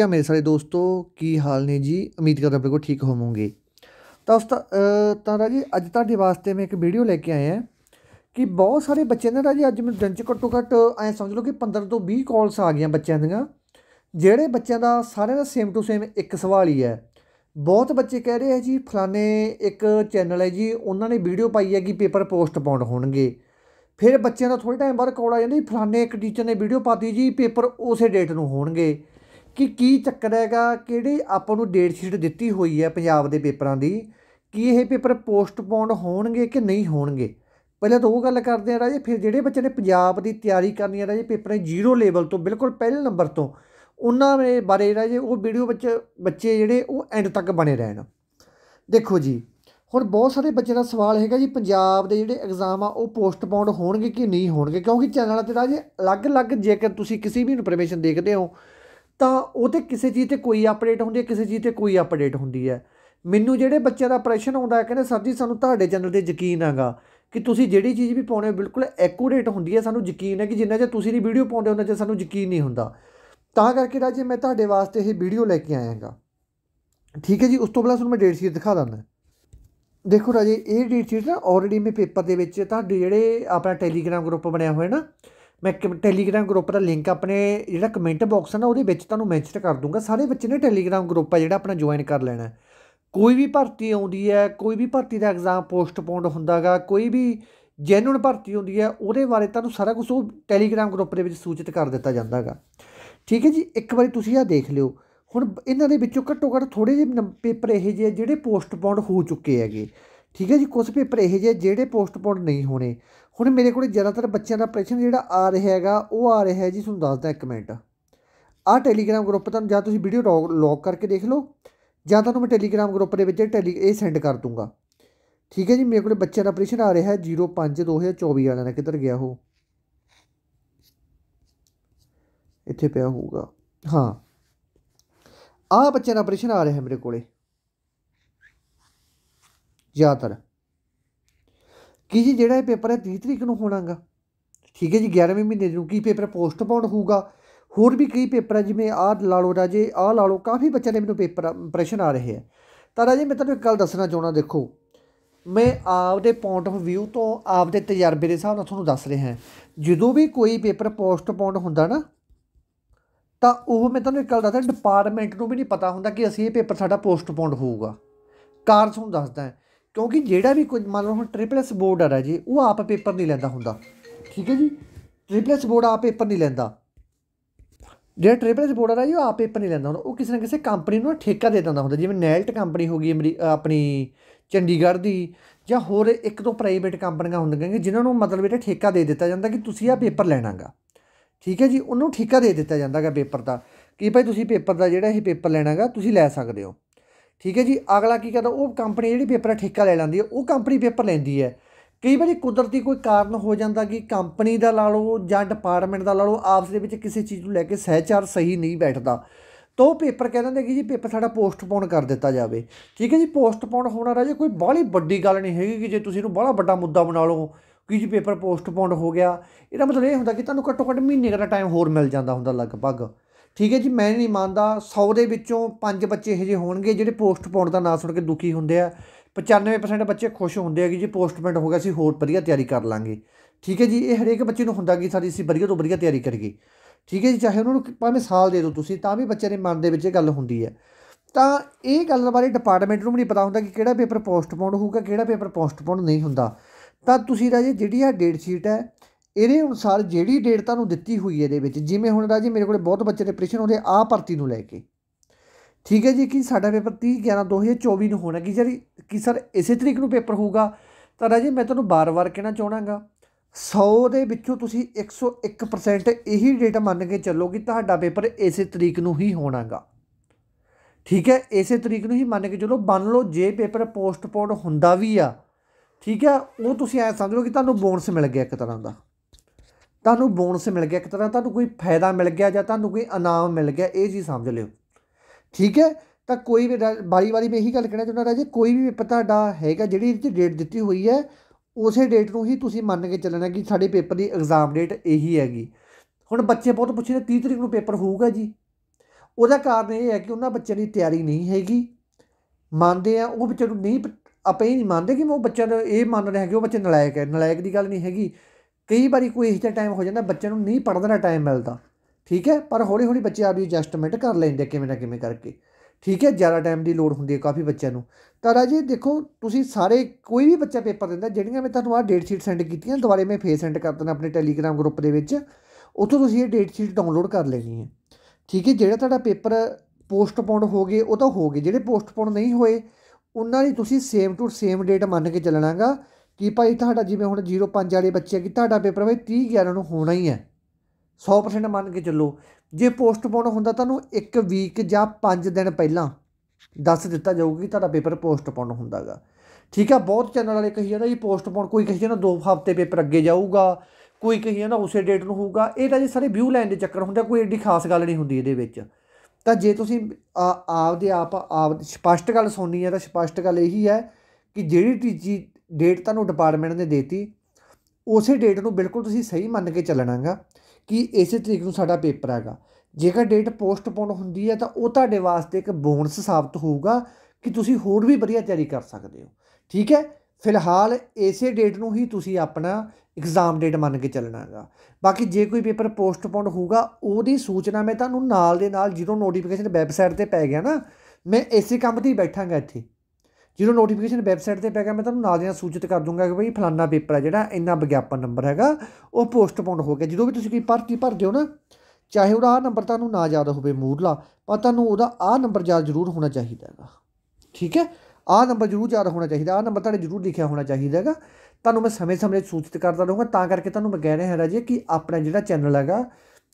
ਹੈ ਮੇਰੇ ਸਾਰੇ ਦੋਸਤੋ ਕੀ ਹਾਲ ਨੇ ਜੀ ਉਮੀਦ ਕਰਦਾ ਬਿਲਕੁਲ ਠੀਕ ਹੋਵੋਗੇ ਤਾਂ ਉਸਤਾ ਤਾਂ ਰਾਜੀ ਅੱਜ ਤੁਹਾਡੇ ਵਾਸਤੇ ਮੈਂ ਇੱਕ ਵੀਡੀਓ ਲੈ ਕੇ ਆਇਆ ਕਿ ਬਹੁਤ ਸਾਰੇ ਬੱਚੇ ਨੇ ਰਾਜੀ ਅੱਜ ਮੈਨੂੰ ਦਿਨ ਚ ਘੱਟੋ ਘੱਟ ਐ ਸਮਝ ਲਓ ਕਿ 15 ਤੋਂ 20 ਕਾਲਸ ਆ ਗਈਆਂ ਬੱਚਿਆਂ ਦੀਆਂ ਜਿਹੜੇ ਬੱਚਿਆਂ ਦਾ ਸਾਰਿਆਂ ਦਾ ਸੇਮ ਟੂ ਸੇਮ ਇੱਕ ਸਵਾਲ ਹੀ ਹੈ ਬਹੁਤ ਬੱਚੇ ਕਹਿ ਰਹੇ ਆ ਜੀ ਫਲਾਣੇ ਇੱਕ ਚੈਨਲ ਹੈ ਜੀ ਉਹਨਾਂ ਨੇ ਵੀਡੀਓ ਪਾਈ ਹੈ ਕਿ ਪੇਪਰ ਪੋਸਟਪੋਨ ਹੋਣਗੇ ਫਿਰ ਬੱਚਿਆਂ ਦਾ ਥੋੜੇ ਟਾਈਮ ਬਾਅਦ ਕਾਲ ਆ ਜਾਂਦਾ ਫਲਾਣੇ ਇੱਕ ਟੀਚਰ ਨੇ ਵੀਡੀਓ ਪਾਤੀ ਜੀ ਪੇਪਰ ਉਸੇ ਡੇਟ ਨੂੰ ਹੋਣਗੇ ਕਿ ਕੀ ਚੱਕਰ ਹੈਗਾ ਕਿਹੜੀ ਆਪਾਂ ਨੂੰ ਡੇਟ ਸ਼ੀਟ ਦਿੱਤੀ ਹੋਈ ਹੈ ਪੰਜਾਬ ਦੇ ਪੇਪਰਾਂ ਦੀ ਕੀ ਇਹ ਪੇਪਰ ਪੋਸਟਪੋਨ ਹੋਣਗੇ ਕਿ ਨਹੀਂ ਹੋਣਗੇ ਪਹਿਲਾਂ ਤਾਂ ਉਹ ਗੱਲ ਕਰਦੇ ਆ ਰਾਜੇ ਫਿਰ ਜਿਹੜੇ ਬੱਚੇ ਨੇ ਪੰਜਾਬ ਦੀ ਤਿਆਰੀ ਕਰਨੀ ਹੈ ਰਾਜੇ ਪੇਪਰ ਜ਼ੀਰੋ ਲੈਵਲ ਤੋਂ ਬਿਲਕੁਲ ਪਹਿਲੇ ਨੰਬਰ ਤੋਂ ਉਹਨਾਂ ਦੇ ਬਾਰੇ ਰਾਜੇ ਉਹ ਵੀਡੀਓ ਵਿੱਚ ਬੱਚੇ ਜਿਹੜੇ ਉਹ ਐਂਡ ਤੱਕ ਬਣੇ ਰਹਿਣ ਦੇਖੋ ਜੀ ਹੁਣ ਬਹੁਤ ਸਾਰੇ ਬੱਚੇ ਦਾ ਸਵਾਲ ਹੈਗਾ ਜੀ ਪੰਜਾਬ ਦੇ ਜਿਹੜੇ ਐਗਜ਼ਾਮ ਆ ਉਹ ਪੋਸਟਪੋਨ ਹੋਣਗੇ ਕਿ ਨਹੀਂ ਹੋਣਗੇ ਕਿਉਂਕਿ ਚੈਨਲਾਂ ਤੇ ਰਾਜੇ ਅਲੱਗ-ਅਲੱਗ ਜੇਕਰ ਤੁਸੀਂ ਕਿਸੇ ਵੀ ਇਨਫੋਰਮੇਸ਼ਨ ਦੇਖਦੇ ਹੋ ਤਾਂ ਉਹਦੇ ਕਿਸੇ ਚੀਜ਼ ਤੇ ਕੋਈ ਅਪਡੇਟ ਹੁੰਦੀ ਹੈ ਕਿਸੇ ਚੀਜ਼ ਤੇ ਕੋਈ ਅਪਡੇਟ ਹੁੰਦੀ ਹੈ ਮੈਨੂੰ ਜਿਹੜੇ ਬੱਚਿਆਂ ਦਾ ਪ੍ਰੈਸ਼ਨ ਆਉਂਦਾ ਹੈ ਕਹਿੰਦੇ ਸਰ ਜੀ ਸਾਨੂੰ ਤੁਹਾਡੇ ਚੈਨਲ ਤੇ ਯਕੀਨ ਆਗਾ ਕਿ ਤੁਸੀਂ ਜਿਹੜੀ ਚੀਜ਼ ਵੀ ਪਾਉਂਦੇ ਹੋ ਬਿਲਕੁਲ ਐਕੂਰੇਟ ਹੁੰਦੀ ਹੈ ਸਾਨੂੰ ਯਕੀਨ ਹੈ ਕਿ ਜਿੰਨਾ ਜੇ ਤੁਸੀਂ ਦੀ ਵੀਡੀਓ ਪਾਉਂਦੇ ਹੋ ਉਹਨਾਂ 'ਚ ਸਾਨੂੰ ਯਕੀਨ ਨਹੀਂ ਹੁੰਦਾ ਤਾਂ ਕਰਕੇ ਰਾਜੇ ਮੈਂ ਤੁਹਾਡੇ ਵਾਸਤੇ ਇਹ ਵੀਡੀਓ ਲੈ ਕੇ ਆਇਆਗਾ ਠੀਕ ਹੈ ਜੀ ਉਸ ਤੋਂ ਬਲਾ ਤੁਹਾਨੂੰ ਮੈਂ ਡੇਟ ਸ਼ੀਟ ਦਿਖਾ ਦਿੰਦਾ ਦੇਖੋ ਰਾਜੇ ਇਹ ਡੇਟ ਸ਼ੀਟ ਨਾ ਆਲਰੇਡੀ ਮੈਂ ਪੇਪਰ ਦੇ ਵਿੱਚ ਤੁਹਾਡੇ ਜਿਹੜੇ ਆਪਣਾ ਟੈਲੀਗ੍ਰਾਮ ਗਰੁੱਪ ਬਣਿਆ ਹੋਇਆ ਨਾ ਮੈਂ ਟੈਲੀਗ੍ਰਾਮ ਗਰੁੱਪ ਦਾ ਲਿੰਕ ਆਪਣੇ ਜਿਹੜਾ ਕਮੈਂਟ ਬਾਕਸ ਹੈ ਨਾ ਉਹਦੇ ਵਿੱਚ ਤੁਹਾਨੂੰ ਮੈਂਸ਼ਨ ਕਰ ਦੂੰਗਾ ਸਾਰੇ ਬੱਚੇ ਨੇ ਟੈਲੀਗ੍ਰਾਮ ਗਰੁੱਪ ਆ ਜਿਹੜਾ ਆਪਣਾ ਜੁਆਇਨ ਕਰ ਲੈਣਾ ਕੋਈ ਵੀ ਭਰਤੀ ਆਉਂਦੀ ਹੈ ਕੋਈ ਵੀ ਭਰਤੀ ਦਾ ਐਗਜ਼ਾਮ ਪੋਸਟਪੋਨਡ ਹੁੰਦਾਗਾ ਕੋਈ ਵੀ ਜੈਨੂਨ ਭਰਤੀ ਹੁੰਦੀ ਹੈ ਉਹਦੇ ਬਾਰੇ ਤੁਹਾਨੂੰ ਸਾਰਾ ਕੁਝ ਉਹ ਟੈਲੀਗ੍ਰਾਮ ਗਰੁੱਪ ਦੇ ਵਿੱਚ ਸੂਚਿਤ ਕਰ ਦਿੱਤਾ ਜਾਂਦਾਗਾ ਠੀਕ ਹੈ ਜੀ ਇੱਕ ਵਾਰੀ ਤੁਸੀਂ ਆ ਦੇਖ ਲਿਓ ਹੁਣ ਇਹਨਾਂ ਦੇ ਵਿੱਚੋਂ ਘੱਟੋ ਘੱਟ ਥੋੜੇ ਜਿਹੇ ਪੇਪਰ ਇਹ ਜਿਹੇ ਜਿਹੜੇ ਪੋਸਟਪੋਨਡ ਹੋ ਚੁੱਕੇ ਹੈਗੇ ਠੀਕ ਹੈ ਜੀ ਕੁਝ ਪੇਪਰ ਇਹ ਜੇ ਜਿਹੜੇ ਪੋਸਟਪੋਨ ਨਹੀਂ ਹੋਣੇ ਹੁਣ ਮੇਰੇ ਕੋਲ ਜ਼ਿਆਦਾਤਰ ਬੱਚਿਆਂ ਦਾ ਪ੍ਰਸ਼ਨ ਜਿਹੜਾ ਆ ਰਿਹਾ ਹੈਗਾ ਉਹ ਆ ਰਿਹਾ ਹੈ ਜੀ ਤੁਹਾਨੂੰ ਦੱਸਦਾ ਇੱਕ ਮਿੰਟ ਆ ਟੈਲੀਗ੍ਰਾਮ ਗਰੁੱਪ ਤੁਹਾਨੂੰ ਜਾਂ ਤੁਸੀਂ ਵੀਡੀਓ ਲੌਗ ਕਰਕੇ ਦੇਖ ਲਓ ਜਾਂ ਤੁਹਾਨੂੰ ਮੈਂ ਟੈਲੀਗ੍ਰਾਮ ਗਰੁੱਪ ਦੇ ਵਿੱਚ ਟੈਲੀ ਇਹ ਸੈਂਡ ਕਰ ਦੂੰਗਾ ਠੀਕ ਹੈ ਜੀ ਮੇਰੇ ਕੋਲ ਬੱਚਿਆਂ ਦਾ ਪ੍ਰਸ਼ਨ ਆ ਰਿਹਾ ਹੈ 05 2024 ਵਾਲਾ ਕਿੱਧਰ ਗਿਆ ਉਹ ਇੱਥੇ ਪਿਆ ਹੋਊਗਾ ਹਾਂ ਆ ਬੱਚਿਆਂ ਦਾ ਪ੍ਰਸ਼ਨ ਆ ਰਿਹਾ ਹੈ ਮੇਰੇ ਕੋਲੇ ਜ਼ਿਆਦਾਤਰ ਕੀ ਜੀ ਜਿਹੜਾ ਇਹ ਪੇਪਰ ਹੈ 30 ਤਰੀਕ ਨੂੰ ਹੋਣਾਗਾ ਠੀਕ ਹੈ ਜੀ 11ਵੇਂ ਮਹੀਨੇ ਨੂੰ ਕੀ ਪੇਪਰ ਪੋਸਟਪੋਨ ਹੋਊਗਾ ਹੋਰ ਵੀ ਕਈ ਪੇਪਰ ਜਿਵੇਂ ਆਹ ਲਾ ਲਓ ਰਾਜੇ ਆਹ ਲਾ ਲਓ ਕਾਫੀ ਬੱਚਿਆਂ ਦੇ ਮੈਨੂੰ ਪੇਪਰ ਪ੍ਰੈਸ਼ਨ ਆ ਰਹੇ ਆ ਤਾਂ ਰਾਜੇ ਮੈਂ ਤੁਹਾਨੂੰ ਇੱਕ ਗੱਲ ਦੱਸਣਾ ਚਾਹਣਾ ਦੇਖੋ ਮੈਂ ਆਪਦੇ ਪੁਆਇੰਟ ਆਫ ਵਿਊ ਤੋਂ ਆਪਦੇ ਤਜਰਬੇ ਦੇ ਹਿਸਾਬ ਨਾਲ ਤੁਹਾਨੂੰ ਦੱਸ ਰਿਹਾ ਹਾਂ ਜਦੋਂ ਵੀ ਕੋਈ ਪੇਪਰ ਪੋਸਟਪੋਨ ਹੁੰਦਾ ਨਾ ਤਾਂ ਉਹ ਮੈਂ ਤੁਹਾਨੂੰ ਇੱਕ ਗੱਲ ਦੱਸਦਾ ਡਿਪਾਰਟਮੈਂਟ ਨੂੰ ਵੀ ਨਹੀਂ ਪਤਾ ਹੁੰਦਾ ਕਿ ਅਸੀਂ ਇਹ ਪੇਪਰ ਸਾਡਾ ਪੋਸਟਪੋਨ ਹੋਊਗਾ ਕਾਰਨ ਤੁਹਾਨੂੰ ਦੱਸਦਾ ਕਿਉਂਕਿ ਜਿਹੜਾ ਵੀ ਕੋਈ ਮੰਨ ਲਓ ਹੁਣ ਟ੍ਰਿਪਲ ਐਸ ਬੋਰਡ ਆ ਜੀ ਉਹ ਆਪ ਪੇਪਰ ਨਹੀਂ ਲੈਂਦਾ ਹੁੰਦਾ ਠੀਕ ਹੈ ਜੀ ਟ੍ਰਿਪਲ ਐਸ ਬੋਰਡ ਆਪ ਪੇਪਰ ਨਹੀਂ ਲੈਂਦਾ ਜਿਹੜਾ ਟ੍ਰਿਪਲ ਐਸ ਬੋਰਡ ਆ ਜੀ ਉਹ ਆਪ ਪੇਪਰ ਨਹੀਂ ਲੈਂਦਾ ਉਹ ਕਿਸੇ ਨਾ ਕਿਸੇ ਕੰਪਨੀ ਨੂੰ ਠੇਕਾ ਦੇ ਦਿੰਦਾ ਹੁੰਦਾ ਜਿਵੇਂ ਨੈਲਟ ਕੰਪਨੀ ਹੋ ਗਈ ਆਪਣੀ ਚੰਡੀਗੜ੍ਹ ਦੀ ਜਾਂ ਹੋਰ ਇੱਕ ਤੋਂ ਪ੍ਰਾਈਵੇਟ ਕੰਪਨੀਆਂ ਹੁੰਦੀਆਂ ਜਿਨ੍ਹਾਂ ਨੂੰ ਮਤਲਬ ਇਹ ਠੇਕਾ ਦੇ ਦਿੱਤਾ ਜਾਂਦਾ ਕਿ ਤੁਸੀਂ ਆ ਪੇਪਰ ਲੈਣਾਗਾ ਠੀਕ ਹੈ ਜੀ ਉਹਨੂੰ ਠੇਕਾ ਦੇ ਦਿੱਤਾ ਜਾਂਦਾਗਾ ਪੇਪਰ ਦਾ ਕਿ ਭਾਈ ਤੁਸੀਂ ਪੇਪਰ ਦਾ ਜਿਹੜਾ ਇਹ ਪੇਪਰ ਲੈਣਾਗਾ ਤੁਸੀਂ ਲੈ ਸਕਦੇ ਹੋ ਠੀਕ ਹੈ ਜੀ ਅਗਲਾ ਕੀ ਕਹਿੰਦਾ ਉਹ ਕੰਪਨੀ ਜਿਹੜੀ ਪੇਪਰ ਠੇਕਾ ਲੈ ਲੈਂਦੀ ਹੈ ਉਹ ਕੰਪਨੀ ਪੇਪਰ ਲੈਂਦੀ ਹੈ ਕਈ ਵਾਰੀ ਕੁਦਰਤੀ ਕੋਈ ਕਾਰਨ ਹੋ ਜਾਂਦਾ ਕਿ ਕੰਪਨੀ ਦਾ ਲਾ ਲਓ ਜਾਂ ਡਿਪਾਰਟਮੈਂਟ ਦਾ ਲਾ ਲਓ ਆਪਸ ਦੇ ਵਿੱਚ ਕਿਸੇ ਚੀਜ਼ ਨੂੰ ਲੈ ਕੇ ਸਹਿਚਾਰ ਸਹੀ ਨਹੀਂ ਬੈਠਦਾ ਤਾਂ ਉਹ ਪੇਪਰ ਕਹਿੰਦੇ ਨੇ ਕਿ ਜੀ ਪੇਪਰ ਸਾਡਾ ਪੋਸਟਪੋਨ ਕਰ ਦਿੱਤਾ ਜਾਵੇ ਠੀਕ ਹੈ ਜੀ ਪੋਸਟਪੋਨ ਹੋਣਾ ਰਾਜੇ ਕੋਈ ਬਾਹਲੀ ਵੱਡੀ ਗੱਲ ਨਹੀਂ ਹੈਗੀ ਕਿ ਜੇ ਤੁਸੀਂ ਇਹਨੂੰ ਬਾਹਲਾ ਵੱਡਾ ਮੁੱਦਾ ਬਣਾ ਲਓ ਕਿ ਜੀ ਪੇਪਰ ਪੋਸਟਪੋਨ ਹੋ ਗਿਆ ਇਹਦਾ ਮਤਲਬ ਇਹ ਹੁੰਦਾ ਕਿ ਤੁਹਾਨੂੰ ਘੱਟੋ ਘੱਟ ਮਹੀਨੇ ਦਾ ਟਾਈਮ ਹੋਰ ਮਿਲ ਜਾਂਦਾ ਹੁੰਦਾ ਲਗਭਗ ਠੀਕ ਹੈ ਜੀ ਮੈਂ ਨਹੀਂ ਮੰਨਦਾ 100 ਦੇ ਵਿੱਚੋਂ 5 ਬੱਚੇ ਇਹੋ ਜਿਹੇ ਹੋਣਗੇ ਜਿਹੜੇ ਪੋਸਟਪੋਨ ਦਾ ਨਾਂ ਸੁਣ ਕੇ ਦੁਖੀ ਹੁੰਦੇ ਆ 95% ਬੱਚੇ ਖੁਸ਼ ਹੁੰਦੇ ਆ ਕਿ ਜੀ ਪੋਸਟਪੋਨ ਹੋ ਗਿਆ ਸੀ ਹੋਰ ਵਧੀਆ ਤਿਆਰੀ ਕਰ ਲਾਂਗੇ ਠੀਕ ਹੈ ਜੀ ਇਹ ਹਰੇਕ ਬੱਚੇ ਨੂੰ ਹੁੰਦਾ ਕਿ ਸਾਡੀ ਅਸੀਂ ਵਧੀਆ ਤੋਂ ਵਧੀਆ ਤਿਆਰੀ ਕਰੀਏ ਠੀਕ ਹੈ ਜੀ ਚਾਹੇ ਉਹਨਾਂ ਨੂੰ ਭਾਵੇਂ ਸਾਲ ਦੇ ਦਿਓ ਤੁਸੀਂ ਤਾਂ ਵੀ ਬੱਚੇ ਦੇ ਮਨ ਦੇ ਵਿੱਚ ਇਹ ਗੱਲ ਹੁੰਦੀ ਹੈ ਤਾਂ ਇਹ ਗੱਲ ਬਾਰੇ ਡਿਪਾਰਟਮੈਂਟ ਨੂੰ ਵੀ ਨਹੀਂ ਪਤਾ ਹੁੰਦਾ ਕਿ ਕਿਹੜਾ ਪੇਪਰ ਪੋਸਟਪੋਨ ਹੋਊਗਾ ਕਿਹੜਾ ਪੇਪਰ ਪੋਸਟਪੋਨ ਨਹੀਂ ਹੁੰਦਾ ਤਾਂ ਤੁਸੀਂ ਰਾਜੇ ਜਿਹੜੀ ਆ ਡੇਟ ਸ਼ੀਟ ਹੈ ਇਹਦੇ ਅਨੁਸਾਰ ਜਿਹੜੀ ਡੇਟ ਤੁਹਾਨੂੰ ਦਿੱਤੀ ਹੋਈ ਹੈ ਇਹਦੇ ਵਿੱਚ ਜਿਵੇਂ ਹੁਣ ਰਾਜੀ ਮੇਰੇ ਕੋਲੇ ਬਹੁਤ ਬੱਚੇ ਦੇ ਪ੍ਰਸ਼ਨ ਹੁੰਦੇ ਆ ਭਰਤੀ ਨੂੰ ਲੈ ਕੇ ਠੀਕ ਹੈ ਜੀ ਕਿ ਸਾਡਾ ਪੇਪਰ 30 11 2024 ਨੂੰ ਹੋਣਾ ਕਿ ਜਿਹੜੀ ਕਿ ਸਰ ਇਸੇ ਤਰੀਕ ਨੂੰ ਪੇਪਰ ਹੋਊਗਾ ਤਾਂ ਰਾਜੀ ਮੈਂ ਤੁਹਾਨੂੰ ਬਾਰ-ਬਾਰ ਕਹਿਣਾ ਚਾਹਣਾਗਾ 100 ਦੇ ਵਿੱਚੋਂ ਤੁਸੀਂ 101% ਇਹੀ ਡੇਟਾ ਮੰਨ ਕੇ ਚੱਲੋ ਕਿ ਤੁਹਾਡਾ ਪੇਪਰ ਇਸੇ ਤਰੀਕ ਨੂੰ ਹੀ ਹੋਣਾਗਾ ਠੀਕ ਹੈ ਇਸੇ ਤਰੀਕ ਨੂੰ ਹੀ ਮੰਨ ਕੇ ਚੱਲੋ ਬਨ ਲਓ ਜੇ ਪੇਪਰ ਪੋਸਟਪੋਨ ਹੁੰਦਾ ਵੀ ਆ ਠੀਕ ਹੈ ਉਹ ਤੁਸੀਂ ਐ ਸਮਝੋ ਕਿ ਤੁਹਾਨੂੰ ਬੋਨਸ ਮਿਲ ਗਿਆ ਇੱਕ ਤਰ੍ਹਾਂ ਦਾ ਤੁਹਾਨੂੰ ਬੋਨਸ ਮਿਲ ਗਿਆ ਇੱਕ ਤਰ੍ਹਾਂ ਤੁਹਾਨੂੰ ਕੋਈ ਫਾਇਦਾ ਮਿਲ ਗਿਆ ਜਾਂ ਤੁਹਾਨੂੰ ਕੋਈ ਇਨਾਮ ਮਿਲ ਗਿਆ ਇਹ ਜੀ ਸਮਝ ਲਿਓ ਠੀਕ ਹੈ ਤਾਂ ਕੋਈ ਵੀ ਬਾਰੀ ਬਾਰੀ ਮੈਂ ਇਹੀ ਗੱਲ ਕਹਿਣਾ ਚਾਹੁੰਦਾ ਰਾਜੇ ਕੋਈ ਵੀ ਪੇਪਰ ਤੁਹਾਡਾ ਹੈਗਾ ਜਿਹੜੀ ਇਹਦੇ ਡੇਟ ਦਿੱਤੀ ਹੋਈ ਹੈ ਉਸੇ ਡੇਟ ਨੂੰ ਹੀ ਤੁਸੀਂ ਮੰਨ ਕੇ ਚੱਲਣਾ ਕਿ ਸਾਡੇ ਪੇਪਰ ਦੀ ਐਗਜ਼ਾਮ ਡੇਟ ਇਹੀ ਹੈਗੀ ਹੁਣ ਬੱਚੇ ਬਹੁਤ ਪੁੱਛਦੇ 30 ਤਰੀਕ ਨੂੰ ਪੇਪਰ ਹੋਊਗਾ ਜੀ ਉਹਦਾ ਕਾਰਨ ਇਹ ਹੈ ਕਿ ਉਹਨਾਂ ਬੱਚਿਆਂ ਦੀ ਤਿਆਰੀ ਨਹੀਂ ਹੈਗੀ ਮੰਨਦੇ ਆ ਉਹ ਬੱਚੇ ਨੂੰ ਨਹੀਂ ਆਪੇ ਹੀ ਨਹੀਂ ਮੰਨਦੇ ਕਿ ਉਹ ਬੱਚਿਆਂ ਦਾ ਇਹ ਮੰਨ ਰਿਹਾ ਕਿ ਉਹ ਬੱਚੇ ਨਲਾਇਕ ਹੈ ਨਲਾਇਕ ਦੀ ਗੱਲ ਨਹੀਂ ਹੈਗੀ ਕਈ ਵਾਰੀ ਕੋਈ ਇਸ ਦਾ ਟਾਈਮ ਹੋ ਜਾਂਦਾ ਬੱਚੇ ਨੂੰ ਨਹੀਂ ਪੜ੍ਹਨ ਦਾ ਟਾਈਮ ਮਿਲਦਾ ਠੀਕ ਹੈ ਪਰ ਹੌਲੀ ਹੌਲੀ ਬੱਚੇ ਵੀ ਐਡਜਸਟਮੈਂਟ ਕਰ ਲੈਂਦੇ ਕਿਵੇਂ ਨਾ ਕਿਵੇਂ ਕਰਕੇ ਠੀਕ ਹੈ ਜ਼ਿਆਦਾ ਟਾਈਮ ਦੀ ਲੋੜ ਹੁੰਦੀ ਹੈ ਕਾਫੀ ਬੱਚਿਆਂ ਨੂੰ ਤਾਂ ਰਾਜੇ ਦੇਖੋ ਤੁਸੀਂ ਸਾਰੇ ਕੋਈ ਵੀ ਬੱਚਾ ਪੇਪਰ ਦਿੰਦਾ ਜਿਹੜੀਆਂ ਮੈਂ ਤੁਹਾਨੂੰ ਆ ਡੇਟ ਸ਼ੀਟ ਸੈਂਡ ਕੀਤੀਆਂ ਦੁਬਾਰੇ ਮੈਂ ਫੇਸ ਸੈਂਡ ਕਰ ਦਿੰਦਾ ਆਪਣੇ ਟੈਲੀਗ੍ਰਾਮ ਗਰੁੱਪ ਦੇ ਵਿੱਚ ਉੱਥੋਂ ਤੁਸੀਂ ਇਹ ਡੇਟ ਸ਼ੀਟ ਡਾਊਨਲੋਡ ਕਰ ਲੈਣੀ ਹੈ ਠੀਕ ਹੈ ਜਿਹੜਾ ਤੁਹਾਡਾ ਪੇਪਰ ਪੋਸਟਪੋਨ ਹੋ ਗਏ ਉਹ ਤਾਂ ਹੋ ਗਏ ਜਿਹੜੇ ਪੋਸਟਪੋਨ ਨਹੀਂ ਹੋਏ ਉਹਨਾਂ ਲਈ ਤੁਸੀਂ ਸੇਮ ਟੂ ਸੇਮ ਡੇਟ ਮੰਨ ਕੇ ਚੱਲਣਾਗਾ ਕਿ ਭਾਈ ਤੁਹਾਡਾ ਜਿਵੇਂ ਹੁਣ 05 ਵਾਲੇ ਬੱਚੇ ਕਿ ਤੁਹਾਡਾ ਪੇਪਰ ਵੀ 30 11 ਨੂੰ ਹੋਣਾ ਹੀ ਹੈ 100% ਮੰਨ ਕੇ ਚੱਲੋ ਜੇ ਪੋਸਟਪੋਨ ਹੁੰਦਾ ਤੁਹਾਨੂੰ ਇੱਕ ਵੀਕ ਜਾਂ 5 ਦਿਨ ਪਹਿਲਾਂ ਦੱਸ ਦਿੱਤਾ ਜਾਊਗਾ ਕਿ ਤੁਹਾਡਾ ਪੇਪਰ ਪੋਸਟਪੋਨ ਹੁੰਦਾਗਾ ਠੀਕ ਆ ਬਹੁਤ ਚੈਨਲ ਵਾਲੇ ਕਹੀ ਜਾਂਦਾ ਜੀ ਪੋਸਟਪੋਨ ਕੋਈ ਕਹੀ ਜਾਂਦਾ 2 ਹਫ਼ਤੇ ਪੇਪਰ ਅੱਗੇ ਜਾਊਗਾ ਕੋਈ ਕਹੀ ਜਾਂਦਾ ਉਸੇ ਡੇਟ ਨੂੰ ਹੋਊਗਾ ਇਹ ਤਾਂ ਜੀ ਸਾਰੇ ਵਿਊ ਲਾਈਨ ਦੇ ਚੱਕਰ ਹੁੰਦੇ ਕੋਈ ਏਡੀ ਖਾਸ ਗੱਲ ਨਹੀਂ ਹੁੰਦੀ ਇਹਦੇ ਵਿੱਚ ਤਾਂ ਜੇ ਤੁਸੀਂ ਆਪਦੇ ਆਪ ਆਪ ਸਪਸ਼ਟ ਗੱਲ ਸੁਣਨੀ ਹੈ ਤਾਂ ਸਪਸ਼ਟ ਗੱਲ ਇਹੀ ਹੈ ਕਿ ਜਿਹੜੀ ਟੀਚੀ ਡੇਟ ਤੁਹਾਨੂੰ ਡਿਪਾਰਟਮੈਂਟ ਨੇ ਦੇਤੀ ਉਸੇ ਡੇਟ ਨੂੰ ਬਿਲਕੁਲ ਤੁਸੀਂ ਸਹੀ ਮੰਨ ਕੇ ਚੱਲਣਾਗਾ ਕਿ ਇਸੇ ਤਰੀਕ ਨੂੰ ਸਾਡਾ ਪੇਪਰ ਹੈਗਾ ਜੇਕਰ ਡੇਟ ਪੋਸਟਪੋਨ ਹੁੰਦੀ ਹੈ ਤਾਂ ਉਹ ਤੁਹਾਡੇ ਵਾਸਤੇ ਇੱਕ ਬੋਨਸ ਸਾਬਤ ਹੋਊਗਾ ਕਿ ਤੁਸੀਂ ਹੋਰ ਵੀ ਵਧੀਆ ਤਿਆਰੀ ਕਰ ਸਕਦੇ ਹੋ ਠੀਕ ਹੈ ਫਿਲਹਾਲ ਇਸੇ ਡੇਟ ਨੂੰ ਹੀ ਤੁਸੀਂ ਆਪਣਾ ਐਗਜ਼ਾਮ ਡੇਟ ਮੰਨ ਕੇ ਚੱਲਣਾਗਾ ਬਾਕੀ ਜੇ ਕੋਈ ਪੇਪਰ ਪੋਸਟਪੋਨ ਹੋਊਗਾ ਉਹਦੀ ਸੂਚਨਾ ਮੈਂ ਤੁਹਾਨੂੰ ਨਾਲ ਦੇ ਨਾਲ ਜਦੋਂ ਨੋਟੀਫਿਕੇਸ਼ਨ ਵੈਬਸਾਈਟ ਤੇ ਪੈ ਗਿਆ ਨਾ ਮੈਂ ਇਸੇ ਕੰਮ ਤੇ ਹੀ ਬੈਠਾਂਗਾ ਇੱਥੇ ਜਦੋਂ ਨੋਟੀਫਿਕੇਸ਼ਨ ਵੈਬਸਾਈਟ ਤੇ ਪੈਗਾ ਮੈਂ ਤੁਹਾਨੂੰ ਨਾਲ ਦੀ ਨਾਲ ਸੂਚਿਤ ਕਰ ਦੂੰਗਾ ਕਿ ਭਈ ਫਲਾਨਾ ਪੇਪਰ ਹੈ ਜਿਹੜਾ ਇੰਨਾ ਵਿਗਿਆਪਨ ਨੰਬਰ ਹੈਗਾ ਉਹ ਪੋਸਟਪੋਨ ਹੋ ਗਿਆ ਜਦੋਂ ਵੀ ਤੁਸੀਂ ਕੋਈ ਭਰਤੀ ਭਰਦੇ ਹੋ ਨਾ ਚਾਹੇ ਉਹਦਾ ਆ ਨੰਬਰ ਤੁਹਾਨੂੰ ਨਾ ਯਾਦ ਹੋਵੇ ਮੂਰਲਾ ਪਰ ਤੁਹਾਨੂੰ ਉਹਦਾ ਆ ਨੰਬਰ ਯਾਦ ਜ਼ਰੂਰ ਹੋਣਾ ਚਾਹੀਦਾ ਹੈਗਾ ਠੀਕ ਹੈ ਆ ਨੰਬਰ ਜ਼ਰੂਰ ਯਾਦ ਹੋਣਾ ਚਾਹੀਦਾ ਆ ਨੰਬਰ ਤੁਹਾਡੇ ਜ਼ਰੂਰ ਲਿਖਿਆ ਹੋਣਾ ਚਾਹੀਦਾ ਹੈਗਾ ਤੁਹਾਨੂੰ ਮੈਂ ਸਮੇਂ-ਸਮੇਂ ਸੂਚਿਤ ਕਰਦਾ ਰਹੂੰਗਾ ਤਾਂ ਕਰਕੇ ਤੁਹਾਨੂੰ ਮੈਂ ਕਹਿ ਰਿਹਾ ਹਾਂ ਰਾਜੇ ਕਿ ਆਪਣਾ ਜਿਹੜਾ ਚੈਨਲ ਹੈਗਾ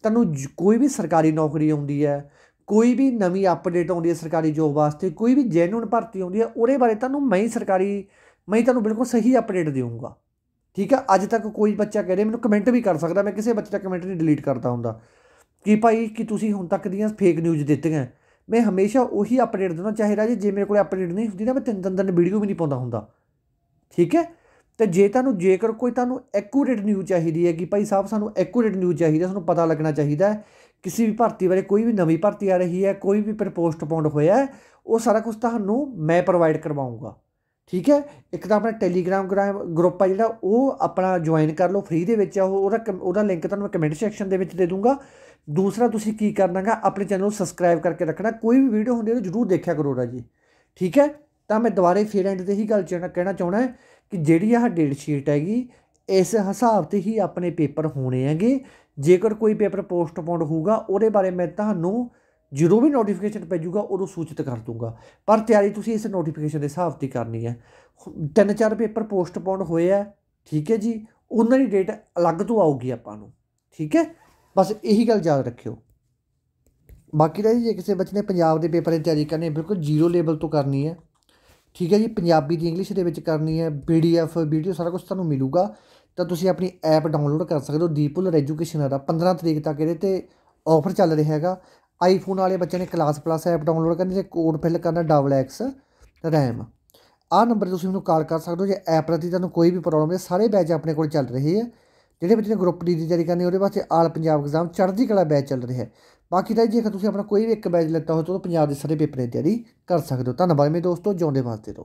ਤੁਹਾਨੂੰ ਕੋਈ ਵੀ ਸਰਕਾਰੀ ਨੌਕਰੀ ਆਉਂਦੀ ਹੈ ਕੋਈ ਵੀ ਨਵੀਂ ਅਪਡੇਟ ਆਉਂਦੀ ਹੈ ਸਰਕਾਰੀ ਜੋਬ ਵਾਸਤੇ ਕੋਈ ਵੀ ਜੈਨੂਨ ਭਰਤੀ ਆਉਂਦੀ ਹੈ ਉਹਦੇ ਬਾਰੇ ਤੁਹਾਨੂੰ ਮੈਂ ਹੀ ਸਰਕਾਰੀ ਮੈਂ ਹੀ ਤੁਹਾਨੂੰ ਬਿਲਕੁਲ ਸਹੀ ਅਪਡੇਟ ਦੇਵਾਂਗਾ ਠੀਕ ਹੈ ਅੱਜ ਤੱਕ ਕੋਈ ਬੱਚਾ ਕਹਿੰਦੇ ਮੈਨੂੰ ਕਮੈਂਟ ਵੀ ਕਰ ਸਕਦਾ ਮੈਂ ਕਿਸੇ ਬੱਚੇ ਦਾ ਕਮੈਂਟ ਨਹੀਂ ਡਿਲੀਟ ਕਰਦਾ ਹੁੰਦਾ ਕਿ ਭਾਈ ਕਿ ਤੁਸੀਂ ਹੁਣ ਤੱਕ ਦੀਆਂ ਫੇਕ ਨਿਊਜ਼ ਦਿੱਤੀਆਂ ਮੈਂ ਹਮੇਸ਼ਾ ਉਹੀ ਅਪਡੇਟ ਦਿੰਦਾ ਚਾਹੇ ਰਾਜੇ ਜੇ ਮੇਰੇ ਕੋਲ ਅਪਡੇਟ ਨਹੀਂ ਹੁੰਦੀ ਨਾ ਮੈਂ ਤਿੰਨ ਤਿੰਨ ਦਿਨ ਵੀਡੀਓ ਵੀ ਨਹੀਂ ਪਾਉਂਦਾ ਹੁੰਦਾ ਠੀਕ ਹੈ ਤੇ ਜੇ ਤੁਹਾਨੂੰ ਜੇਕਰ ਕੋਈ ਤੁਹਾਨੂੰ ਐਕੂਰੇਟ ਨਿਊਜ਼ ਚਾਹੀਦੀ ਹੈ ਕਿ ਭਾਈ ਸਾਹਿਬ ਸਾਨੂੰ ਐਕੂਰੇਟ ਨਿਊਜ਼ ਚਾਹੀਦਾ ਸਾਨੂੰ ਪਤਾ ਲੱਗਣਾ ਚਾਹੀਦਾ ਕਿਸੇ ਵੀ ਭਰਤੀ ਬਾਰੇ ਕੋਈ ਵੀ ਨਵੀਂ ਭਰਤੀ ਆ ਰਹੀ ਹੈ ਕੋਈ ਵੀ ਪ੍ਰਪੋਸਟ ਪਾਉਂਡ ਹੋਇਆ ਉਹ ਸਾਰਾ ਕੁਝ ਤੁਹਾਨੂੰ ਮੈਂ ਪ੍ਰੋਵਾਈਡ ਕਰਵਾਉਂਗਾ ਠੀਕ ਹੈ ਇੱਕ ਤਾਂ ਆਪਣਾ ਟੈਲੀਗ੍ਰਾਮ ਗਰੁੱਪ ਆ ਜਿਹੜਾ ਉਹ ਆਪਣਾ ਜੁਆਇਨ ਕਰ ਲਓ ਫ੍ਰੀ ਦੇ ਵਿੱਚ ਆ ਉਹ ਉਹਦਾ ਉਹਦਾ ਲਿੰਕ ਤੁਹਾਨੂੰ ਮੈਂ ਕਮੈਂਟ ਸੈਕਸ਼ਨ ਦੇ ਵਿੱਚ ਦੇ ਦੂੰਗਾ ਦੂਸਰਾ ਤੁਸੀਂ ਕੀ ਕਰਨਾਗਾ ਆਪਣੇ ਚੈਨਲ ਨੂੰ ਸਬਸਕ੍ਰਾਈਬ ਕਰਕੇ ਰੱਖਣਾ ਕੋਈ ਵੀ ਵੀਡੀਓ ਹੁੰਦੀ ਹੈ ਉਹ ਜਰੂਰ ਦੇਖਿਆ ਕਰੋ ਰਾਜੀ ਠੀਕ ਹੈ ਤਾਂ ਮੈਂ ਦੁਬਾਰੇ ਫੇਰ ਐਂਡ ਤੇ ਹੀ ਗੱਲ ਕਹਿਣਾ ਚਾਹਣਾ ਕਿ ਜਿਹੜੀ ਆ ਡੇਟ ਸ਼ੀਟ ਹੈਗੀ ਇਸ ਹਿਸਾਬ ਤੇ ਹੀ ਆਪਣੇ ਪੇਪਰ ਹੋਣੇ ਹੈਗੇ ਜੇਕਰ ਕੋਈ ਪੇਪਰ ਪੋਸਟਪੋਨਡ ਹੋਊਗਾ ਉਹਦੇ ਬਾਰੇ ਮੈਂ ਤੁਹਾਨੂੰ ਜਦੋਂ ਵੀ ਨੋਟੀਫਿਕੇਸ਼ਨ ਭੇਜੂਗਾ ਉਦੋਂ ਸੂਚਿਤ ਕਰ ਦੂੰਗਾ ਪਰ ਤਿਆਰੀ ਤੁਸੀਂ ਇਸ ਨੋਟੀਫਿਕੇਸ਼ਨ ਦੇ ਹਿਸਾਬ ਤੇ ਕਰਨੀ ਹੈ ਤਿੰਨ ਚਾਰ ਪੇਪਰ ਪੋਸਟਪੋਨਡ ਹੋਏ ਆ ਠੀਕ ਹੈ ਜੀ ਉਹਨਾਂ ਦੀ ਡੇਟ ਅਲੱਗ ਤੋਂ ਆਊਗੀ ਆਪਾਂ ਨੂੰ ਠੀਕ ਹੈ ਬਸ ਇਹੀ ਗੱਲ ਯਾਦ ਰੱਖਿਓ ਬਾਕੀ ਦਾ ਜੇ ਕਿਸੇ ਬੱਚੇ ਨੇ ਪੰਜਾਬ ਦੇ ਪੇਪਰ ਦੀ ਤਿਆਰੀ ਕਰਨੀ ਹੈ ਬਿਲਕੁਲ ਜ਼ੀਰੋ ਲੈਵਲ ਤੋਂ ਕਰਨੀ ਹੈ ਠੀਕ ਹੈ ਜੀ ਪੰਜਾਬੀ ਦੀ ਇੰਗਲਿਸ਼ ਦੇ ਵਿੱਚ ਕਰਨੀ ਹੈ ਪੀਡੀਐਫ ਵੀਡੀਓ ਸਾਰਾ ਕੁਝ ਤੁਹਾਨੂੰ ਮਿਲੂਗਾ ਤਾਂ ਤੁਸੀਂ ਆਪਣੀ ਐਪ ਡਾਊਨਲੋਡ ਕਰ ਸਕਦੇ ਹੋ ਦੀਪੁਲ ਐਜੂਕੇਸ਼ਨ ਦਾ 15 ਤਰੀਕ ਤੱਕ ਇਹਦੇ ਤੇ ਆਫਰ ਚੱਲ ਰਿਹਾ ਹੈਗਾ ਆਈਫੋਨ ਵਾਲੇ ਬੱਚਿਆਂ ਨੇ ਕਲਾਸ ਪਲੱਸ ਐਪ ਡਾਊਨਲੋਡ ਕਰਨੀ ਤੇ ਕੋਡ ਫਿਲ ਕਰਨਾ ਡਬਲ ਐਕਸ ਰੈਮ ਆ ਨੰਬਰ ਤੁਸੀਂ ਮੈਨੂੰ ਕਾਲ ਕਰ ਸਕਦੇ ਹੋ ਜੇ ਐਪ ਪ੍ਰਤੀ ਤੁਹਾਨੂੰ ਕੋਈ ਵੀ ਪ੍ਰੋਬਲਮ ਹੈ ਸਾਰੇ ਬੈਚ ਆਪਣੇ ਕੋਲ ਚੱਲ ਰਹੇ ਹੈ ਜਿਹੜੇ ਬੱਚੇ ਨੇ ਗਰੁੱਪ ਡੀ ਦੀ ਤਿਆਰੀ ਕਰਨੀ ਉਹਦੇ ਵਾਸਤੇ ਆਲ ਪੰਜਾਬ ਐਗਜ਼ਾਮ ਚੜ੍ਹਦੀ ਕਲਾ ਬੈਚ ਚੱਲ ਰਿਹਾ ਹੈ ਬਾਕੀ ਤਾਂ ਜੇ ਤੁਸੀਂ ਆਪਣਾ ਕੋਈ ਵੀ ਇੱਕ ਬੈਚ ਲੈਤਾ ਹੋ ਤਾਂ ਪੰਜਾਬ ਦੇ ਸਾਰੇ ਪੇਪਰਾਂ ਦੀ ਤਿਆਰੀ ਕਰ ਸਕਦੇ ਹੋ ਧੰਨਵਾਦ ਮੇਰੇ ਦੋਸਤੋ ਜਿਉਂਦੇ ਵਾਸਤੇ ਤੋਂ